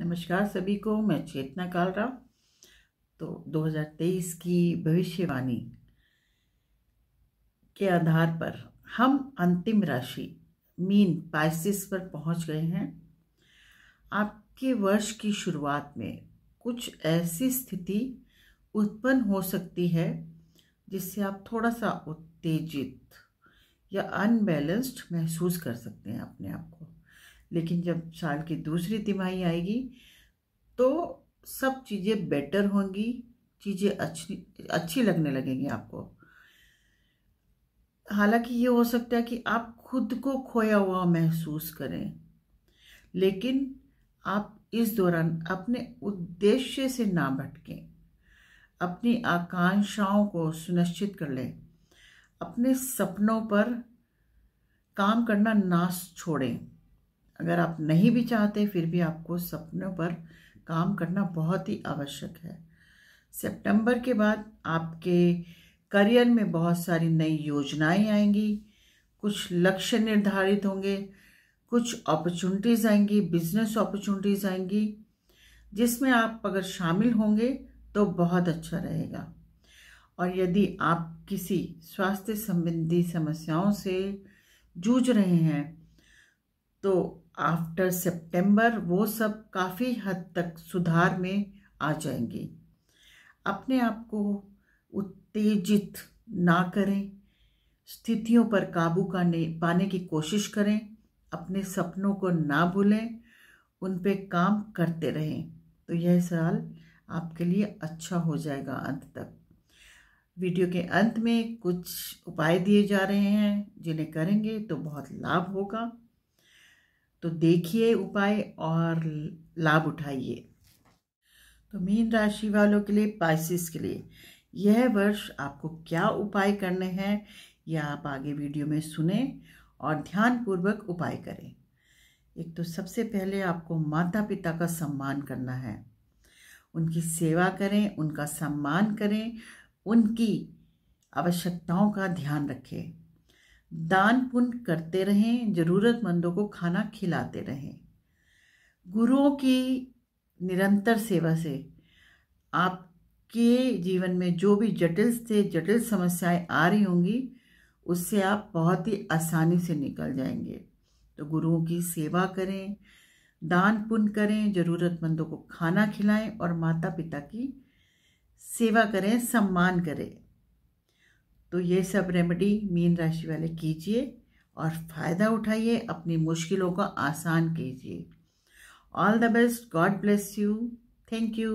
नमस्कार सभी को मैं चेतना राम तो 2023 की भविष्यवाणी के आधार पर हम अंतिम राशि मीन पाइसिस पर पहुंच गए हैं आपके वर्ष की शुरुआत में कुछ ऐसी स्थिति उत्पन्न हो सकती है जिससे आप थोड़ा सा उत्तेजित या अनबैलेंस्ड महसूस कर सकते हैं अपने आप को लेकिन जब साल की दूसरी तिमाही आएगी तो सब चीज़ें बेटर होंगी चीज़ें अच्छी अच्छी लगने लगेंगी आपको हालांकि ये हो सकता है कि आप खुद को खोया हुआ महसूस करें लेकिन आप इस दौरान अपने उद्देश्य से ना भटकें अपनी आकांक्षाओं को सुनिश्चित कर लें अपने सपनों पर काम करना ना छोड़ें अगर आप नहीं भी चाहते फिर भी आपको सपनों पर काम करना बहुत ही आवश्यक है सितंबर के बाद आपके करियर में बहुत सारी नई योजनाएं आएंगी कुछ लक्ष्य निर्धारित होंगे कुछ अपॉर्चुनिटीज़ आएंगी बिजनेस अपॉर्चुनिटीज़ आएंगी जिसमें आप अगर शामिल होंगे तो बहुत अच्छा रहेगा और यदि आप किसी स्वास्थ्य संबंधी समस्याओं से जूझ रहे हैं तो आफ्टर सितंबर वो सब काफ़ी हद तक सुधार में आ जाएंगी अपने आप को उत्तेजित ना करें स्थितियों पर काबू का पाने की कोशिश करें अपने सपनों को ना भूलें उन पे काम करते रहें तो यह साल आपके लिए अच्छा हो जाएगा अंत तक वीडियो के अंत में कुछ उपाय दिए जा रहे हैं जिन्हें करेंगे तो बहुत लाभ होगा तो देखिए उपाय और लाभ उठाइए तो मीन राशि वालों के लिए पाइसिस के लिए यह वर्ष आपको क्या उपाय करने हैं यह आप आगे वीडियो में सुने और ध्यानपूर्वक उपाय करें एक तो सबसे पहले आपको माता पिता का सम्मान करना है उनकी सेवा करें उनका सम्मान करें उनकी आवश्यकताओं का ध्यान रखें दान पुण्य करते रहें ज़रूरतमंदों को खाना खिलाते रहें गुरुओं की निरंतर सेवा से आपके जीवन में जो भी जटिल से जटिल समस्याएं आ रही होंगी उससे आप बहुत ही आसानी से निकल जाएंगे तो गुरुओं की सेवा करें दान पुण्य करें ज़रूरतमंदों को खाना खिलाएं और माता पिता की सेवा करें सम्मान करें तो ये सब रेमेडी मीन राशि वाले कीजिए और फ़ायदा उठाइए अपनी मुश्किलों को आसान कीजिए all the best God bless you thank you